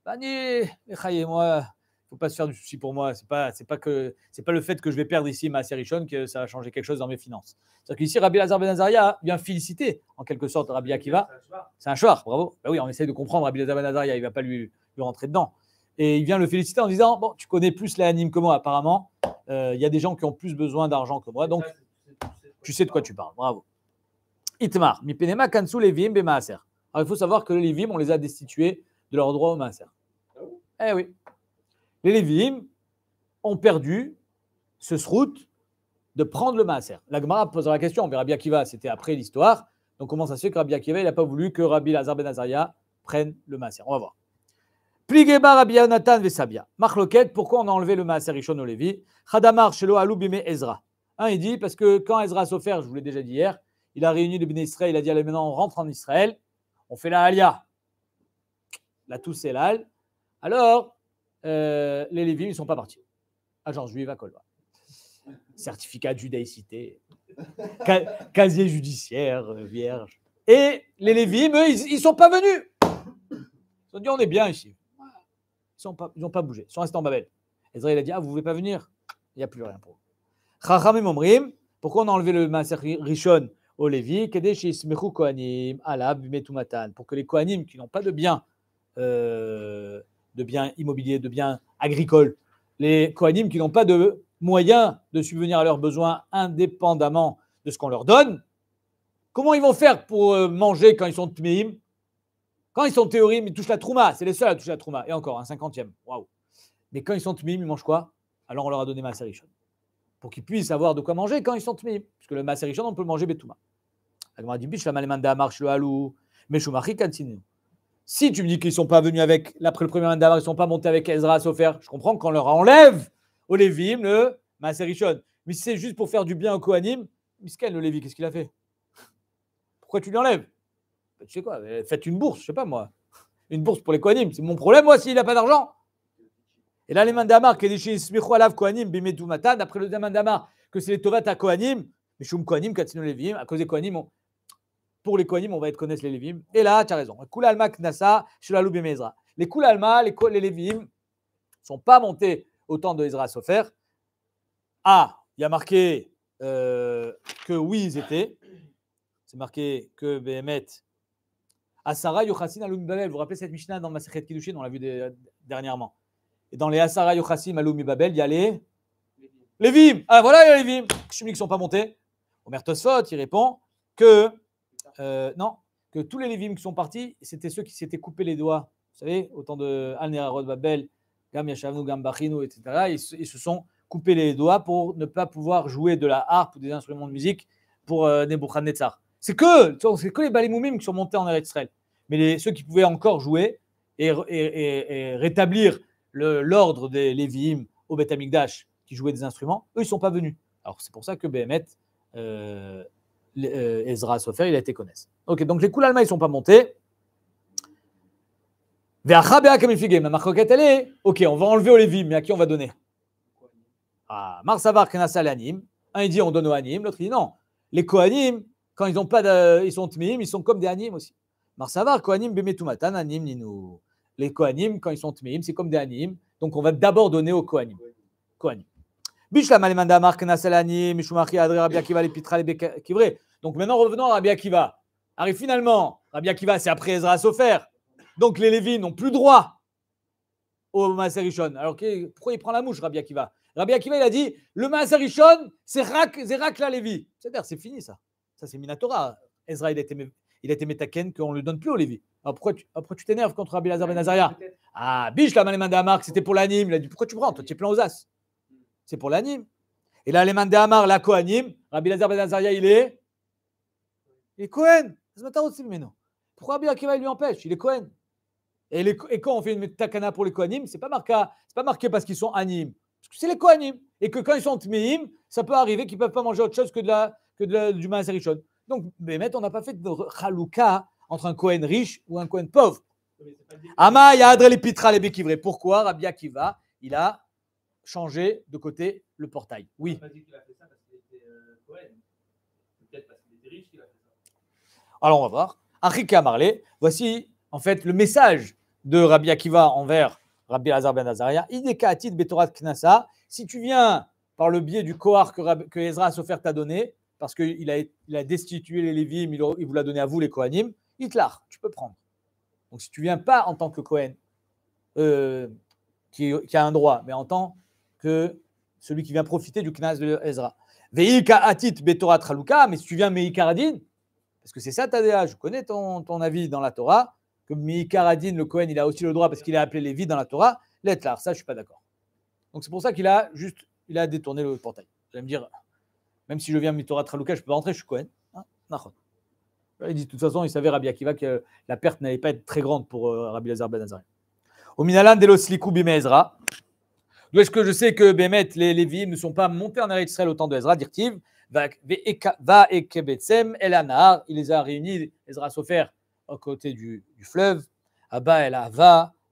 Bani, moi faut pas se faire du souci pour moi. C'est pas, c'est pas que, c'est pas le fait que je vais perdre ici ma série Sean que ça va changer quelque chose dans mes finances. C'est-à-dire qu'ici, Rabbi Lazar Benazaria vient féliciter en quelque sorte qui va. C'est un choix, bravo. Ben oui, on essaye de comprendre Rabbi Lazar Benazaria, il va pas lui, lui rentrer dedans. Et il vient le féliciter en disant Bon, tu connais plus la anime que moi, apparemment. Euh, il y a des gens qui ont plus besoin d'argent que moi, donc tu sais de quoi tu parles. Bravo. Itmar, mi penema Kansu Levim Bemaaser. Alors il faut savoir que les Levim, on les a destitués de leurs droits au Maaser. Ah eh oui, les Lévim ont perdu ce route de prendre le maaser. La Gemara posera la question, mais Rabbi Akiva, c'était après l'histoire. Donc comment ça se fait que Rabbi Akiva, il n'a pas voulu que Rabbi Lazar ben Azaria prenne le maaser On va voir. Pligeba Rabbi Yonatan Vesabia. Marloquet, pourquoi on a enlevé le maaser Ishon au Lévi Hadamar Shelo Aloubime Ezra. il dit, parce que quand Ezra s'offert, je vous l'ai déjà dit hier, il a réuni les béné Israël, il a dit, allez, maintenant on rentre en Israël, on fait la Alia, la Tousselal. Alors, euh, les Lévis, ils ne sont pas partis. Agence juive à Colva. Certificat de judaïcité, casier judiciaire, euh, vierge. Et les Lévis, eux, ils ne sont pas venus. Ils ont dit, on est bien ici. Ils n'ont pas, pas, bougé. Ils sont restés en Babel. Ezra, il a dit, ah, vous ne voulez pas venir Il n'y a plus rien pour Chacham et Momrim, pourquoi on a enlevé le Maser Rishon aux Lévi Pour que les Kohanim qui n'ont pas de biens euh, de biens immobiliers, de biens agricoles. Les Kohanim qui n'ont pas de moyens de subvenir à leurs besoins indépendamment de ce qu'on leur donne, comment ils vont faire pour euh, manger quand ils sont tmim Quand ils sont théorim, ils touchent la trouma. C'est les seuls à toucher la trouma. Et encore, un cinquantième. Waouh Mais quand ils sont tmim, ils mangent quoi Alors on leur a donné maserichon, Pour qu'ils puissent avoir de quoi manger quand ils sont tmim. Parce que le maserichon on peut le manger betouma. La dit la malemanda marche le halou. Meshumachi si tu me dis qu'ils ne sont pas venus avec, après le premier mandat, ils ne sont pas montés avec Ezra à Sofer, je comprends qu'on leur enlève au Lévim le Maserichon. Mais si c'est juste pour faire du bien au Kohanim, Miskel, le Lévi, qu'est-ce qu'il a fait Pourquoi tu l'enlèves ben, Tu sais quoi euh, Faites une bourse, je sais pas moi. Une bourse pour les Kohanim. C'est mon problème, moi, s'il n'a pas d'argent. Et là, les Mandamar, les Smicho, Alav, Kohanim, Bimetou, Matan, D'après le Mandamar, que c'est les Tovat à Kohanim, Mishum Kohanim, Katino Levim, à cause des Kohanim, pour les Kohanim, on va être connaître les Lévim. Et là, tu as raison. koula Alma Knassa, Shulalou Bemezra. Les koulalma, les, les ne sont pas montés autant de Ezra Sofer. Ah, il y a marqué euh, que oui, ils étaient. C'est marqué que Behemet. Asara Yochassin Aloum Babel. Vous vous rappelez cette Mishnah dans Maseret Kidushin On l'a vu dernièrement. Et dans les Asara Yochassim Aloum Babel, il y a les. Lévim. Ah, voilà, il y a les Lévim. qui ne sont pas montés. Omer Tosfot, il répond que euh, non, que tous les Lévim qui sont partis, c'était ceux qui s'étaient coupés les doigts. Vous savez, autant de Al-Nerarod Babel, Gam Yashavnu, Gam etc. Ils se, sont coupés les doigts pour ne pas pouvoir jouer de la harpe ou des instruments de musique pour euh, Nebuchadnezzar. C'est que, que les Balimoumim qui sont montés en Eretz Mais ceux qui pouvaient encore jouer et, rétablir l'ordre des Lévim au Beth qui jouaient des instruments, eux, ils ne sont pas venus. Alors, c'est pour ça que Béhémet. Euh, euh, Ezra Sofer, il a été connaisse. Ok, donc les Koulalma, ils ne sont pas montés. Ok, on va enlever Olévim, mais à qui on va donner Ah, Marsavar Kenasal Anim. Un, dit on donne aux Anim, l'autre, il dit non. Les Kohanim, quand ils ont pas de, ils sont tmim, ils sont comme des Anim aussi. Marsavar Kohanim Bemetumatan ni nous. Les Kohanim, quand ils sont tmim, c'est comme des Anim. Donc on va d'abord donner aux Kohanim. Kohanim. Donc maintenant, revenons à Rabbi Akiva. Arrive finalement, Rabbi Akiva, c'est après Ezra Sofer. Donc les Lévis n'ont plus droit au Maserichon. Alors pourquoi il prend la mouche, Rabbi Akiva Rabbi Akiva, il a dit le Maserichon, c'est Rak, rak la Lévi. C'est-à-dire, c'est fini ça. Ça, c'est Minatora. Ezra, il a été, il était métaken qu'on ne le donne plus aux Lévi. Alors pourquoi tu, après, tu t'énerves contre Rabbi Lazar Ben Ah, biche la la marque, c'était pour l'anime. Il a dit pourquoi tu prends Toi, tu es plein aux as c'est pour l'anime. Et là, les de la la Kohanim, Rabbi Lazar Ben Azaria, il est Il est Kohen. Pourquoi Rabbi Akiva, il lui empêche Il est Kohen. Et, les, quand on fait une takana pour les Kohanim, c'est pas marqué, pas marqué parce qu'ils sont animes. c'est les Kohanim. Et que quand ils sont tmeim, ça peut arriver qu'ils ne peuvent pas manger autre chose que, de la, que de la, du maaserichon. Donc, Bémet, on n'a pas fait de chalouka entre un Kohen riche ou un Kohen pauvre. Ama, a les Pitra, les Bekivre. Pourquoi Rabbi Akiva, il a changer de côté le portail. Ah, oui. Alors on va voir. Arika Marley, voici en fait le message de Rabbi Akiva envers Rabbi Azar ben Azaria. Ideka atit betorat knasa. Si tu viens par le biais du kohar que, Ezra a offert t'a donné, parce qu'il a, il a destitué les Lévim, il, il vous l'a donné à vous les Kohanim, Hitler, tu peux prendre. Donc si tu viens pas en tant que Kohen, euh, qui, qui, a un droit, mais en tant que celui qui vient profiter du Knas de Ezra. Veika atit betorat traluka mais si tu viens meikaradin, parce que c'est ça ta je connais ton, avis dans la Torah, que meikaradin, le Cohen il a aussi le droit parce qu'il a appelé les vies dans la Torah, l'etlar, ça je ne suis pas d'accord. Donc c'est pour ça qu'il a juste, il a détourné le portail. Vous allez me dire, même si je viens Mitorat je je peux pas rentrer, je suis Cohen, hein, il dit de toute façon, il savait Rabbi Akiva que la perte n'allait pas être très grande pour euh, Rabbi Lazar Ben Au D'où est-ce que je sais que Bémet, les lévi, ne sont pas montés en arrière Israël au temps de Ezra Va il les a réunis, Ezra Sofer, à côté du, du fleuve. Abba El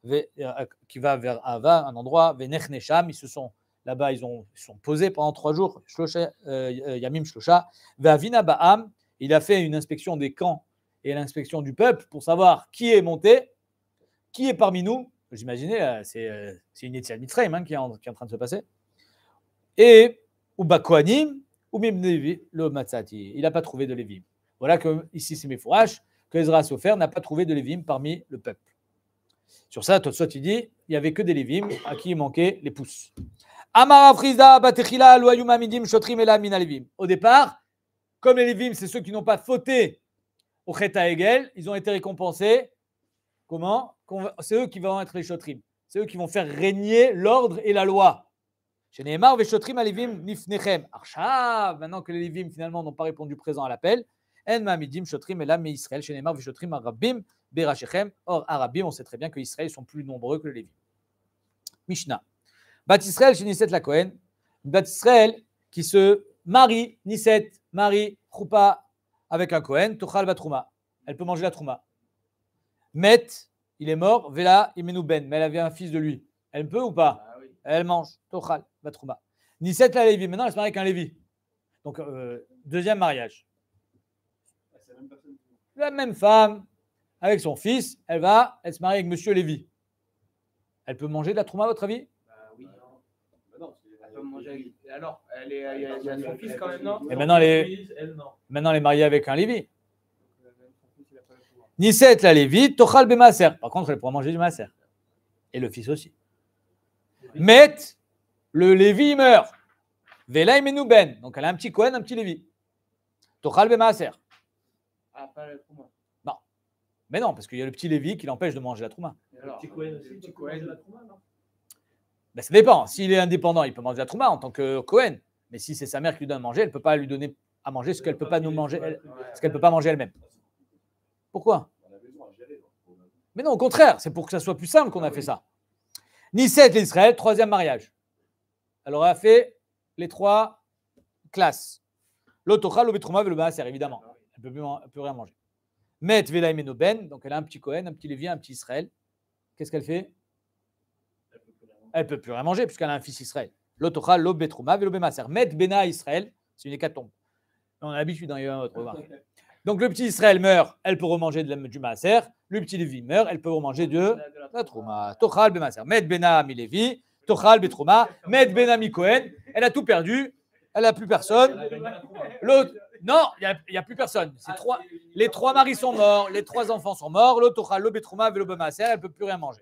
euh, qui va vers Ava, un endroit, Venechnecham, ils se sont là-bas, ils, ont, sont posés pendant trois jours, euh, euh, Yamim Shlosha. Vavina Baam, il a fait une inspection des camps et l'inspection du peuple pour savoir qui est monté, qui est parmi nous vous imaginez, euh, euh, c'est une Etienne Mitzrayim hein, qui, est en, train de se passer. Et ou Bakoanim, ou le Il n'a pas trouvé de Lévim. Voilà que ici, c'est mes fourrages, que Ezra Sofer n'a pas trouvé de Lévim parmi le peuple. Sur ça, toi tu dis, il n'y avait que des Lévim à qui il manquait les pouces. Amara Batechila, Loyuma Midim, Shotrim, mina Lévim. Au départ, comme les Lévim, c'est ceux qui n'ont pas fauté au Cheta Hegel, ils ont été récompensés Comment C'est eux qui vont être les Shotrim. C'est eux qui vont faire régner l'ordre et la loi. Chez Nehemar, Veshotrim, Alivim, Nifnechem. Archa » maintenant que les lévim, finalement n'ont pas répondu présent à l'appel. En Shotrim, Elam, Israël. Chez Veshotrim, Arabim, Or, Arabim, on sait très bien que Israël sont plus nombreux que les lévim. « Mishnah. Bat Israël, chez Nisset la Kohen. Bat Israël qui se marie, Nisset, marie, Choupa, avec un Kohen, Tochal Batrouma. Elle peut manger la Trouma. Met, il est mort. Vela, nous Ben. Mais elle avait un fils de lui. Elle peut ou pas Elle mange. Tochal, Batrouma. Nisette la Lévi. Maintenant, elle se marie avec un Lévi. Donc, deuxième mariage. La même, femme, avec son fils, elle va, elle se marie avec Monsieur Lévi. Elle peut manger de la trouma, à votre avis oui, non. elle Alors, elle est, son fils quand même, non Et maintenant, elle est, maintenant, elle est mariée avec un Lévi. Nisette la Lévi, Tochal Bemaser. Par contre, elle pourra manger du Maser. Et le fils aussi. Met, le Lévi meurt. Velaim et ben. Donc elle a un petit Cohen, un petit Lévi. Tochal Bemaser. Ah, pas le Trouma. Non. Mais non, parce qu'il y a le petit Lévi qui l'empêche de manger la Trouma. Le petit Cohen, le petit Cohen. Ben, ça dépend. S'il est indépendant, il peut manger la Trouma en tant que Cohen. Mais si c'est sa mère qui lui donne à manger, elle ne peut pas lui donner à manger ce qu'elle ne peut pas nous manger, ce qu'elle peut pas manger elle-même. Pourquoi Mais non, au contraire, c'est pour que ça soit plus simple qu'on ah a fait ça. Nisset l'Israël, troisième mariage. Alors, elle a fait les trois classes. L'Otocha, le et le évidemment. Ah elle ne peut, plus rien manger. Met vela et donc elle a un petit Cohen, un petit Lévi, un petit Israël. Qu'est-ce qu'elle fait Elle ne peut plus rien manger puisqu'elle a un fils Israël. L'Otocha, le et le Met bena Israël, c'est une hécatombe. On a l'habitude, d'en hein, y a un autre. Donc le petit Israël meurt, elle peut remanger de la, du maaser. Le petit Lévi meurt, elle peut remanger de, de la trouma. Tochal ben Met Med benami Lévi, tochal ben Trouma. med benami Cohen. Elle a tout perdu, elle n'a plus personne. L'autre, non, il n'y a, plus personne. Trois, les trois maris sont morts, les trois enfants sont morts. L'autre tochal, le ben le elle ne peut plus rien manger.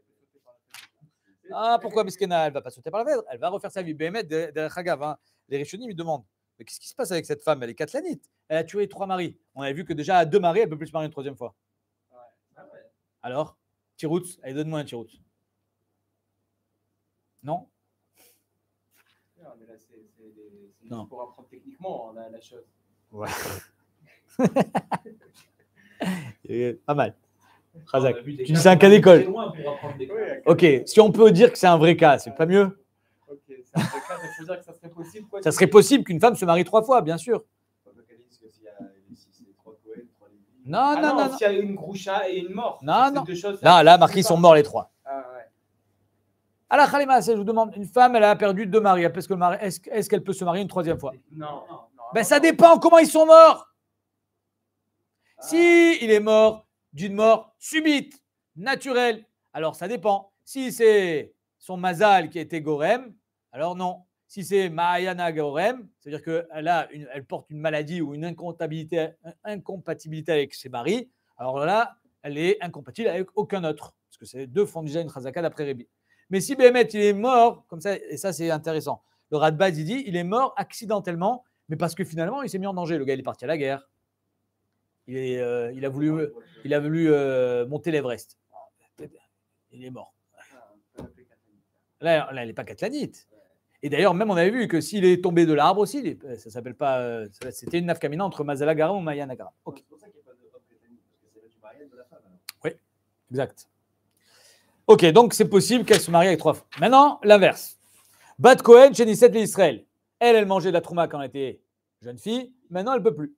Ah, pourquoi Miskena, elle ne va pas sauter par la fenêtre Elle va refaire sa vie. Bémet, derrière Chagav. Hein. les Rishonim, ils demandent mais qu'est-ce qui se passe avec cette femme Elle est catalanite elle a tué trois maris. On avait vu que déjà à deux maris, elle ne peut plus se marier une troisième fois. Ah Alors, Tiroutz, allez, donne-moi un Tiroutz. Non Non, mais là, c'est pour apprendre techniquement hein, la, la chose. Ouais. pas mal. Razak, tu dis c'est un cas d'école. Ok, si on peut dire que c'est un vrai cas, c'est pas mieux. Ok, c'est un cas, ça serait possible qu'une femme se marie trois fois, bien sûr. Ah non, non, non. S'il y a une Groucha et une mort. Non, non. là, marquis, ils sont morts les trois. Ah, alors, Khalima, je vous demande, une femme, elle a perdu deux maris. Hein, est-ce qu'elle peut se marier une troisième fois Non. ben, ça dépend comment ils sont morts. Ah. Si il est mort d'une mort subite, naturelle, alors ça dépend. Si c'est son mazal qui était gorem, alors non. Si c'est Mahayana Gaorem, c'est-à-dire qu'elle a elle porte une maladie ou une incompatibilité, incompatibilité avec ses maris, alors là, elle est incompatible avec aucun autre. Parce que c'est deux font déjà une chazaka d'après Rébi. Mais si Bémet, il est mort, comme ça, et ça c'est intéressant, le Radbaz, il dit, il est mort accidentellement, mais parce que finalement, il s'est mis en danger. Le gars, il est parti à la guerre. Il, est, euh, il a voulu, il a voulu euh, monter l'Everest. Il est mort. Là, elle n'est pas catlanite. Et d'ailleurs, même on avait vu que s'il est tombé de l'arbre aussi, euh, ça s'appelle pas. Euh, c'était une nafkamina entre Mazalagara ou Mayanagara. C'est pour ça qu'il n'y a pas de parce que c'est le mariage de la femme. Oui, exact. Ok, donc c'est possible qu'elle se marie avec trois femmes. Maintenant, l'inverse. Bat Cohen chez Nisset l'Israël. Elle, elle mangeait de la trouma quand elle était jeune fille. Maintenant, elle ne peut plus.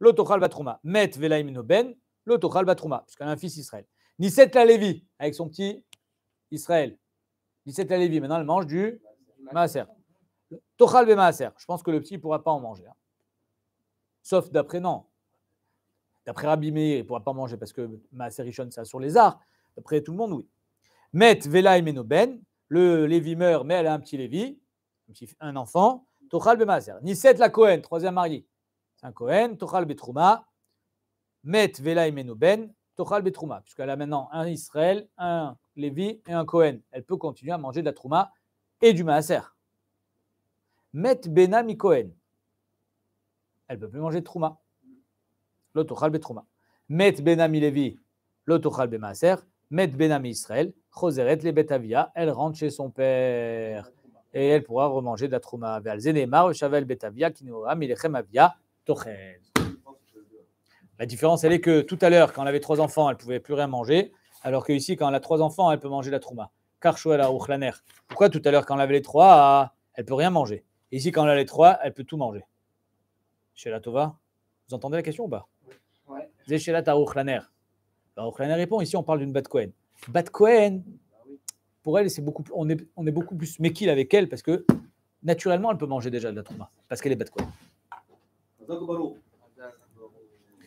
bat batrouma. Met velaim noben. L'autochal Parce qu'elle a un fils Israël. Nisset la Lévi. Avec son petit Israël. Nisset la Lévi. Maintenant, elle mange du ben Maaser. Je pense que le petit ne pourra pas en manger. Hein. Sauf d'après, non. D'après Rabbi Meir, il ne pourra pas en manger parce que Maaser Rishon, ça sur les arts. D'après tout le monde, oui. Met Vela et ben, Le Lévi meurt, mais elle a un petit Lévi, un, enfant. Tochal be Nisset la Cohen, troisième mariée. C'est un Cohen. Tochal be Met Vela et Menoben. Tochal be Puisqu'elle a maintenant un Israël, un Lévi et un Cohen. Elle peut continuer à manger de la Trouma et du maaser. Met Bena Kohen. Elle ne peut plus manger de Trouma. L'autochal Trouma. Met Bena Milevi. L'autochal Maaser. Met Bena Israël. Choseret le Betavia. Elle rentre chez son père. Et elle pourra remanger de la Trouma. Betavia. Kinoa Milechem La différence, elle est que tout à l'heure, quand elle avait trois enfants, elle ne pouvait plus rien manger. Alors que ici, quand elle a trois enfants, elle peut manger de la Trouma la Pourquoi tout à l'heure, quand on avait les trois, ah, elle peut rien manger Ici, quand on a les trois, elle peut tout manger. Chez la Tova, vous entendez la question ou pas chez la la répond ici, on parle d'une Bat Cohen. pour elle, c'est beaucoup, on, est, on est beaucoup plus méquille avec elle parce que naturellement, elle peut manger déjà de la trauma parce qu'elle est Bat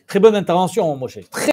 Très bonne intervention, Moshe. Très